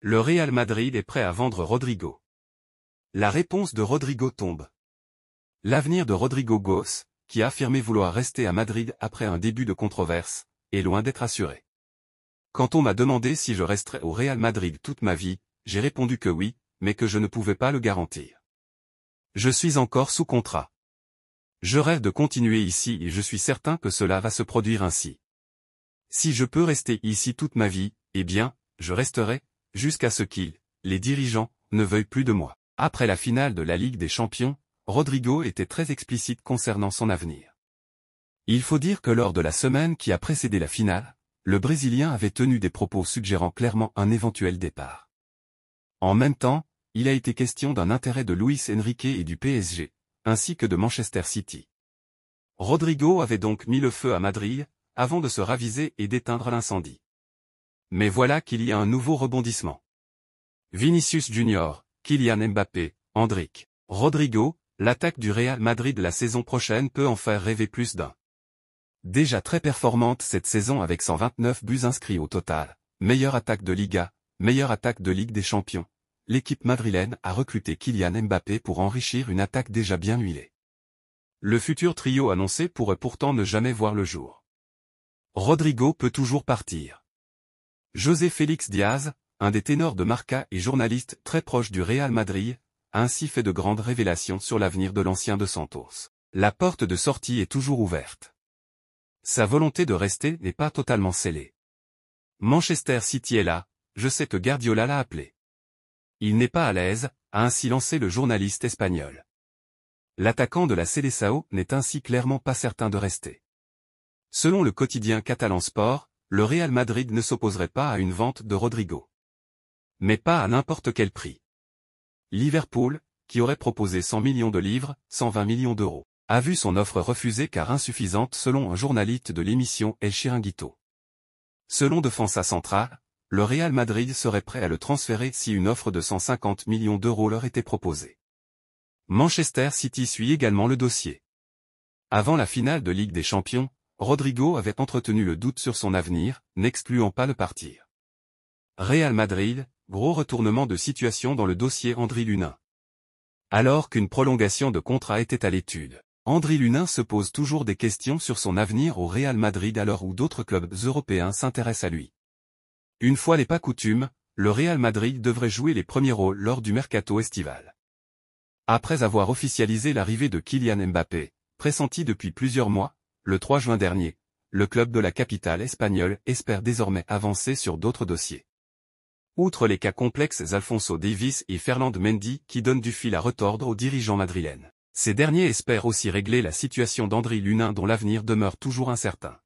Le Real Madrid est prêt à vendre Rodrigo. La réponse de Rodrigo tombe. L'avenir de Rodrigo Goss, qui a affirmé vouloir rester à Madrid après un début de controverse, est loin d'être assuré. Quand on m'a demandé si je resterais au Real Madrid toute ma vie, j'ai répondu que oui, mais que je ne pouvais pas le garantir. Je suis encore sous contrat. Je rêve de continuer ici et je suis certain que cela va se produire ainsi. Si je peux rester ici toute ma vie, eh bien, je resterai, jusqu'à ce qu'il, les dirigeants, ne veuillent plus de moi. Après la finale de la Ligue des Champions, Rodrigo était très explicite concernant son avenir. Il faut dire que lors de la semaine qui a précédé la finale, le Brésilien avait tenu des propos suggérant clairement un éventuel départ. En même temps, il a été question d'un intérêt de Luis Enrique et du PSG, ainsi que de Manchester City. Rodrigo avait donc mis le feu à Madrid, avant de se raviser et d'éteindre l'incendie. Mais voilà qu'il y a un nouveau rebondissement. Vinicius Junior, Kylian Mbappé, Hendrik, Rodrigo, l'attaque du Real Madrid la saison prochaine peut en faire rêver plus d'un. Déjà très performante cette saison avec 129 buts inscrits au total, meilleure attaque de Liga, meilleure attaque de Ligue des Champions, l'équipe madrilène a recruté Kylian Mbappé pour enrichir une attaque déjà bien huilée. Le futur trio annoncé pourrait pourtant ne jamais voir le jour. Rodrigo peut toujours partir. José Félix Diaz, un des ténors de Marca et journaliste très proche du Real Madrid, a ainsi fait de grandes révélations sur l'avenir de l'ancien de Santos. La porte de sortie est toujours ouverte. Sa volonté de rester n'est pas totalement scellée. Manchester City est là, je sais que Guardiola l'a appelé. Il n'est pas à l'aise, a ainsi lancé le journaliste espagnol. L'attaquant de la Célessao n'est ainsi clairement pas certain de rester. Selon le quotidien Catalan Sport, le Real Madrid ne s'opposerait pas à une vente de Rodrigo. Mais pas à n'importe quel prix. Liverpool, qui aurait proposé 100 millions de livres, 120 millions d'euros, a vu son offre refusée car insuffisante selon un journaliste de l'émission El Chiringuito. Selon Defensa Central, le Real Madrid serait prêt à le transférer si une offre de 150 millions d'euros leur était proposée. Manchester City suit également le dossier. Avant la finale de Ligue des Champions, Rodrigo avait entretenu le doute sur son avenir, n'excluant pas le partir. Real Madrid, gros retournement de situation dans le dossier André Lunin. Alors qu'une prolongation de contrat était à l'étude, André Lunin se pose toujours des questions sur son avenir au Real Madrid alors où d'autres clubs européens s'intéressent à lui. Une fois les pas coutumes, le Real Madrid devrait jouer les premiers rôles lors du mercato estival. Après avoir officialisé l'arrivée de Kylian Mbappé, pressenti depuis plusieurs mois, le 3 juin dernier, le club de la capitale espagnole espère désormais avancer sur d'autres dossiers. Outre les cas complexes Alfonso Davis et Ferland Mendy qui donnent du fil à retordre aux dirigeants madrilènes, ces derniers espèrent aussi régler la situation d'Andri Lunin dont l'avenir demeure toujours incertain.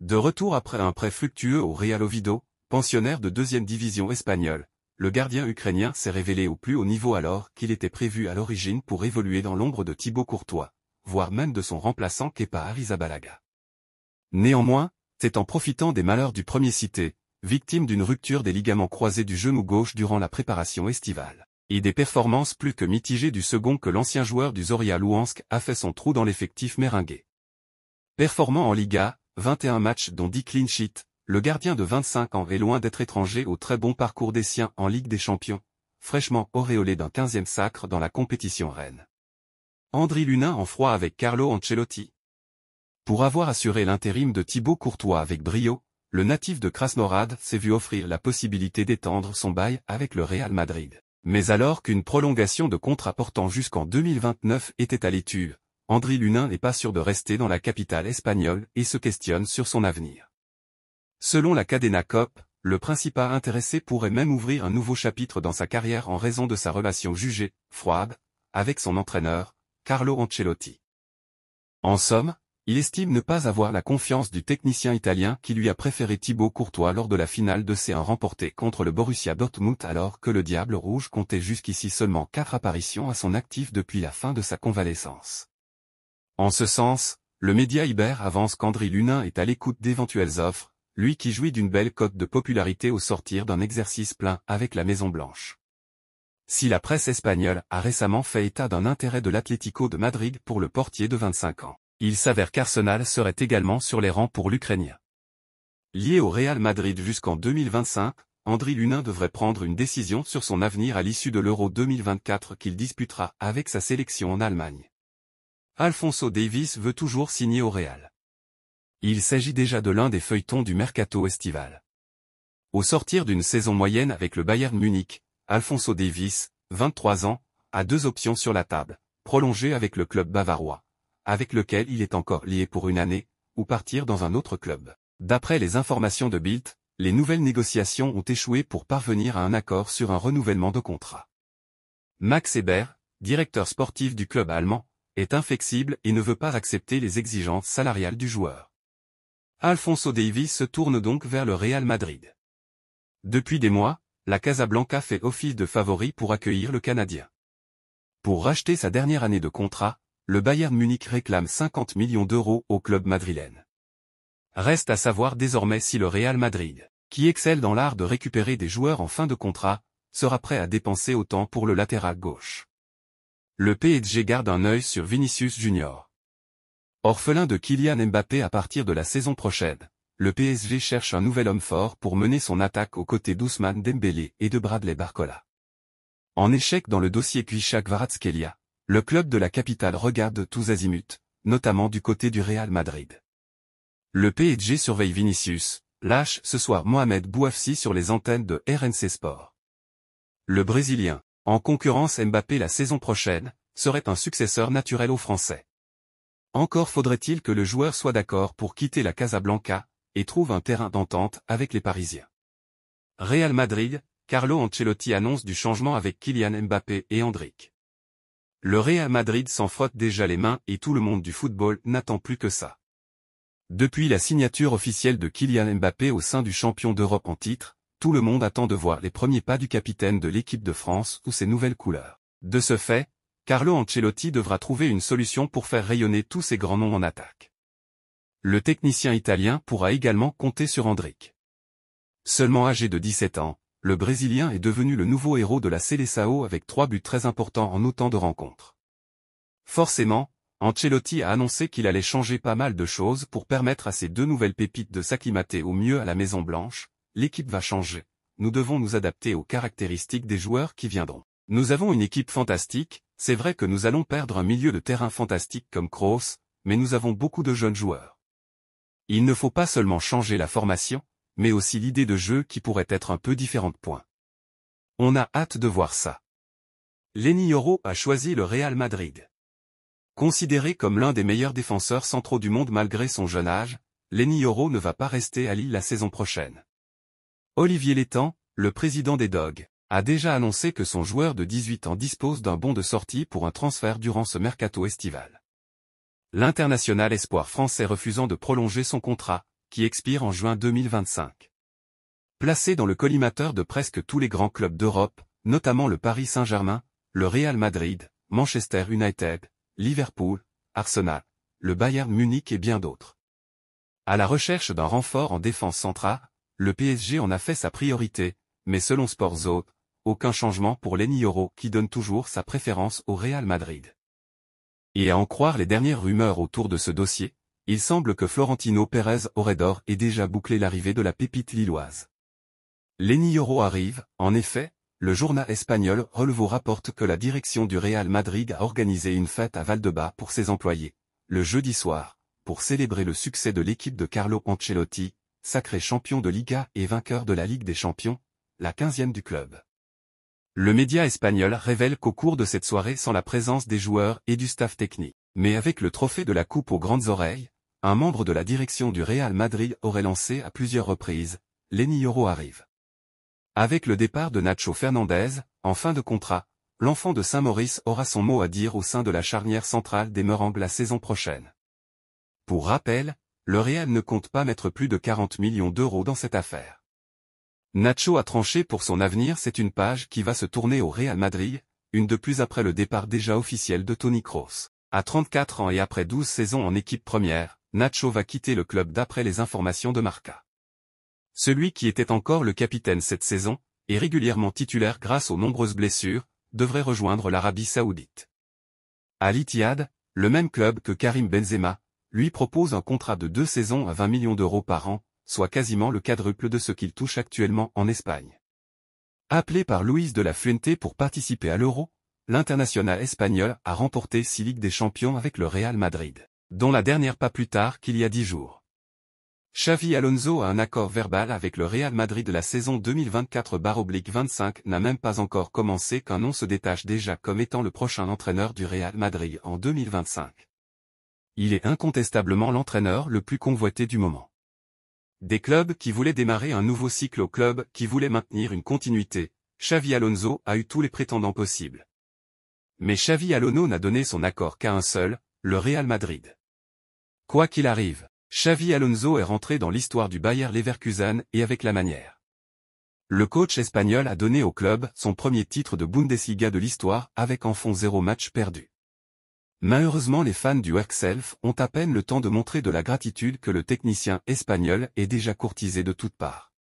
De retour après un prêt fluctueux au Real Ovido, pensionnaire de deuxième division espagnole, le gardien ukrainien s'est révélé au plus haut niveau alors qu'il était prévu à l'origine pour évoluer dans l'ombre de Thibaut Courtois voire même de son remplaçant Kepa Arrizabalaga. Néanmoins, c'est en profitant des malheurs du premier cité, victime d'une rupture des ligaments croisés du genou gauche durant la préparation estivale, et des performances plus que mitigées du second que l'ancien joueur du Zoria Louhansk a fait son trou dans l'effectif meringué. Performant en Liga, 21 matchs dont 10 clean le gardien de 25 ans est loin d'être étranger au très bon parcours des siens en Ligue des Champions, fraîchement auréolé d'un 15e sacre dans la compétition reine. Andri Lunin en froid avec Carlo Ancelotti. Pour avoir assuré l'intérim de Thibaut Courtois avec brio, le natif de Krasnorad s'est vu offrir la possibilité d'étendre son bail avec le Real Madrid. Mais alors qu'une prolongation de contrat portant jusqu'en 2029 était à l'étude, Andri Lunin n'est pas sûr de rester dans la capitale espagnole et se questionne sur son avenir. Selon la Cadena Cop, le principal intéressé pourrait même ouvrir un nouveau chapitre dans sa carrière en raison de sa relation jugée, froide, avec son entraîneur, Carlo Ancelotti. En somme, il estime ne pas avoir la confiance du technicien italien qui lui a préféré Thibaut Courtois lors de la finale de C1 remportée contre le Borussia Dortmund alors que le Diable Rouge comptait jusqu'ici seulement quatre apparitions à son actif depuis la fin de sa convalescence. En ce sens, le média Iber avance qu'Andri Lunin est à l'écoute d'éventuelles offres, lui qui jouit d'une belle cote de popularité au sortir d'un exercice plein avec la Maison Blanche si la presse espagnole a récemment fait état d'un intérêt de l'Atlético de Madrid pour le portier de 25 ans. Il s'avère qu'Arsenal serait également sur les rangs pour l'Ukrainien. Lié au Real Madrid jusqu'en 2025, Andriy Lunin devrait prendre une décision sur son avenir à l'issue de l'Euro 2024 qu'il disputera avec sa sélection en Allemagne. Alfonso Davis veut toujours signer au Real. Il s'agit déjà de l'un des feuilletons du mercato estival. Au sortir d'une saison moyenne avec le Bayern Munich, Alfonso Davis, 23 ans, a deux options sur la table, prolonger avec le club bavarois, avec lequel il est encore lié pour une année, ou partir dans un autre club. D'après les informations de Bild, les nouvelles négociations ont échoué pour parvenir à un accord sur un renouvellement de contrat. Max Hébert, directeur sportif du club allemand, est inflexible et ne veut pas accepter les exigences salariales du joueur. Alfonso Davis se tourne donc vers le Real Madrid. Depuis des mois, la Casablanca fait office de favori pour accueillir le Canadien. Pour racheter sa dernière année de contrat, le Bayern Munich réclame 50 millions d'euros au club madrilène. Reste à savoir désormais si le Real Madrid, qui excelle dans l'art de récupérer des joueurs en fin de contrat, sera prêt à dépenser autant pour le latéral gauche. Le PSG garde un œil sur Vinicius Junior. Orphelin de Kylian Mbappé à partir de la saison prochaine, le PSG cherche un nouvel homme fort pour mener son attaque aux côtés d'Ousmane Dembélé et de Bradley Barcola. En échec dans le dossier Kouichak Kvaratskhelia, le club de la capitale regarde tous azimuts, notamment du côté du Real Madrid. Le PSG surveille Vinicius, lâche ce soir Mohamed Bouafsi sur les antennes de RNC Sport. Le Brésilien, en concurrence Mbappé la saison prochaine, serait un successeur naturel aux Français. Encore faudrait-il que le joueur soit d'accord pour quitter la Casablanca, et trouve un terrain d'entente avec les Parisiens. Real Madrid, Carlo Ancelotti annonce du changement avec Kylian Mbappé et Hendrik. Le Real Madrid s'en frotte déjà les mains et tout le monde du football n'attend plus que ça. Depuis la signature officielle de Kylian Mbappé au sein du champion d'Europe en titre, tout le monde attend de voir les premiers pas du capitaine de l'équipe de France ou ses nouvelles couleurs. De ce fait, Carlo Ancelotti devra trouver une solution pour faire rayonner tous ces grands noms en attaque le technicien italien pourra également compter sur Hendrick. Seulement âgé de 17 ans, le Brésilien est devenu le nouveau héros de la Célessao avec trois buts très importants en autant de rencontres. Forcément, Ancelotti a annoncé qu'il allait changer pas mal de choses pour permettre à ces deux nouvelles pépites de s'acclimater au mieux à la Maison Blanche, l'équipe va changer, nous devons nous adapter aux caractéristiques des joueurs qui viendront. Nous avons une équipe fantastique, c'est vrai que nous allons perdre un milieu de terrain fantastique comme Kroos, mais nous avons beaucoup de jeunes joueurs. Il ne faut pas seulement changer la formation, mais aussi l'idée de jeu qui pourrait être un peu différente. Point. On a hâte de voir ça. Lenny Yoro a choisi le Real Madrid. Considéré comme l'un des meilleurs défenseurs centraux du monde malgré son jeune âge, Lenny Yoro ne va pas rester à Lille la saison prochaine. Olivier Létang, le président des Dogs, a déjà annoncé que son joueur de 18 ans dispose d'un bon de sortie pour un transfert durant ce mercato estival l'international espoir français refusant de prolonger son contrat, qui expire en juin 2025. Placé dans le collimateur de presque tous les grands clubs d'Europe, notamment le Paris Saint-Germain, le Real Madrid, Manchester United, Liverpool, Arsenal, le Bayern Munich et bien d'autres. À la recherche d'un renfort en défense centrale, le PSG en a fait sa priorité, mais selon Sportzo, aucun changement pour Lenny qui donne toujours sa préférence au Real Madrid. Et à en croire les dernières rumeurs autour de ce dossier, il semble que Florentino Pérez d'or ait déjà bouclé l'arrivée de la pépite lilloise. Lenny arrive, en effet, le journal espagnol Relevo rapporte que la direction du Real Madrid a organisé une fête à Valdeba pour ses employés, le jeudi soir, pour célébrer le succès de l'équipe de Carlo Ancelotti, sacré champion de Liga et vainqueur de la Ligue des Champions, la quinzième du club. Le média espagnol révèle qu'au cours de cette soirée sans la présence des joueurs et du staff technique, mais avec le trophée de la coupe aux grandes oreilles, un membre de la direction du Real Madrid aurait lancé à plusieurs reprises, Lenny arrive. Avec le départ de Nacho Fernandez, en fin de contrat, l'enfant de Saint-Maurice aura son mot à dire au sein de la charnière centrale des Meringues la saison prochaine. Pour rappel, le Real ne compte pas mettre plus de 40 millions d'euros dans cette affaire. Nacho a tranché pour son avenir c'est une page qui va se tourner au Real Madrid, une de plus après le départ déjà officiel de Tony Kroos. À 34 ans et après 12 saisons en équipe première, Nacho va quitter le club d'après les informations de Marca. Celui qui était encore le capitaine cette saison, et régulièrement titulaire grâce aux nombreuses blessures, devrait rejoindre l'Arabie Saoudite. À Ittihad, le même club que Karim Benzema, lui propose un contrat de deux saisons à 20 millions d'euros par an, soit quasiment le quadruple de ce qu'il touche actuellement en Espagne. Appelé par Luis de la Fuente pour participer à l'Euro, l'international espagnol a remporté six Ligues des Champions avec le Real Madrid, dont la dernière pas plus tard qu'il y a dix jours. Xavi Alonso a un accord verbal avec le Real Madrid de la saison 2024-25 n'a même pas encore commencé qu'un nom se détache déjà comme étant le prochain entraîneur du Real Madrid en 2025. Il est incontestablement l'entraîneur le plus convoité du moment. Des clubs qui voulaient démarrer un nouveau cycle au club, qui voulaient maintenir une continuité, Xavi Alonso a eu tous les prétendants possibles. Mais Xavi Alonso n'a donné son accord qu'à un seul, le Real Madrid. Quoi qu'il arrive, Xavi Alonso est rentré dans l'histoire du Bayer Leverkusen et avec la manière. Le coach espagnol a donné au club son premier titre de Bundesliga de l'histoire avec en fond zéro match perdu. Malheureusement les fans du work-self ont à peine le temps de montrer de la gratitude que le technicien espagnol est déjà courtisé de toutes parts.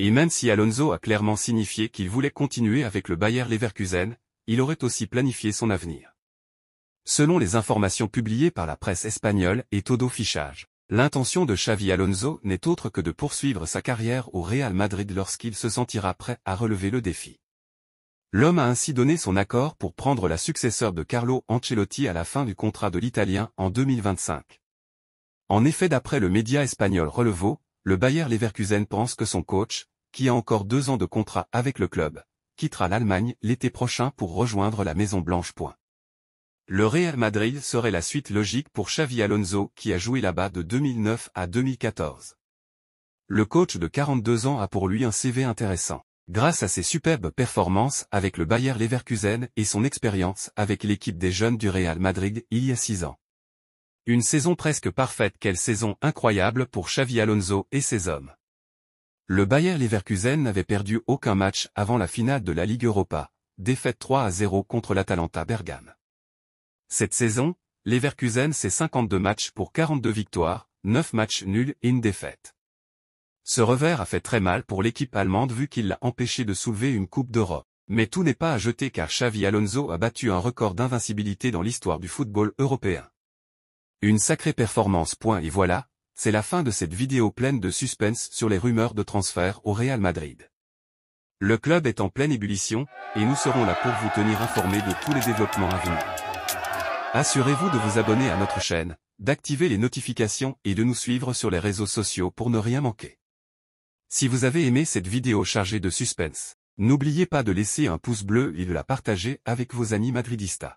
Et même si Alonso a clairement signifié qu'il voulait continuer avec le Bayer Leverkusen, il aurait aussi planifié son avenir. Selon les informations publiées par la presse espagnole et Todo Fichage, l'intention de Xavi Alonso n'est autre que de poursuivre sa carrière au Real Madrid lorsqu'il se sentira prêt à relever le défi. L'homme a ainsi donné son accord pour prendre la successeur de Carlo Ancelotti à la fin du contrat de l'Italien en 2025. En effet d'après le média espagnol Relevo, le Bayer Leverkusen pense que son coach, qui a encore deux ans de contrat avec le club, quittera l'Allemagne l'été prochain pour rejoindre la Maison Blanche. Le Real Madrid serait la suite logique pour Xavi Alonso qui a joué là-bas de 2009 à 2014. Le coach de 42 ans a pour lui un CV intéressant grâce à ses superbes performances avec le Bayer Leverkusen et son expérience avec l'équipe des jeunes du Real Madrid il y a six ans. Une saison presque parfaite quelle saison incroyable pour Xavi Alonso et ses hommes. Le Bayer Leverkusen n'avait perdu aucun match avant la finale de la Ligue Europa, défaite 3 à 0 contre l'Atalanta Bergame. Cette saison, Leverkusen c'est 52 matchs pour 42 victoires, 9 matchs nuls et une défaite. Ce revers a fait très mal pour l'équipe allemande vu qu'il l'a empêché de soulever une Coupe d'Europe. Mais tout n'est pas à jeter car Xavi Alonso a battu un record d'invincibilité dans l'histoire du football européen. Une sacrée performance point et voilà, c'est la fin de cette vidéo pleine de suspense sur les rumeurs de transfert au Real Madrid. Le club est en pleine ébullition, et nous serons là pour vous tenir informés de tous les développements à venir. Assurez-vous de vous abonner à notre chaîne, d'activer les notifications et de nous suivre sur les réseaux sociaux pour ne rien manquer. Si vous avez aimé cette vidéo chargée de suspense, n'oubliez pas de laisser un pouce bleu et de la partager avec vos amis madridistas.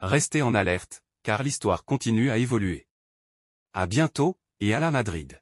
Restez en alerte, car l'histoire continue à évoluer. À bientôt, et à la Madrid.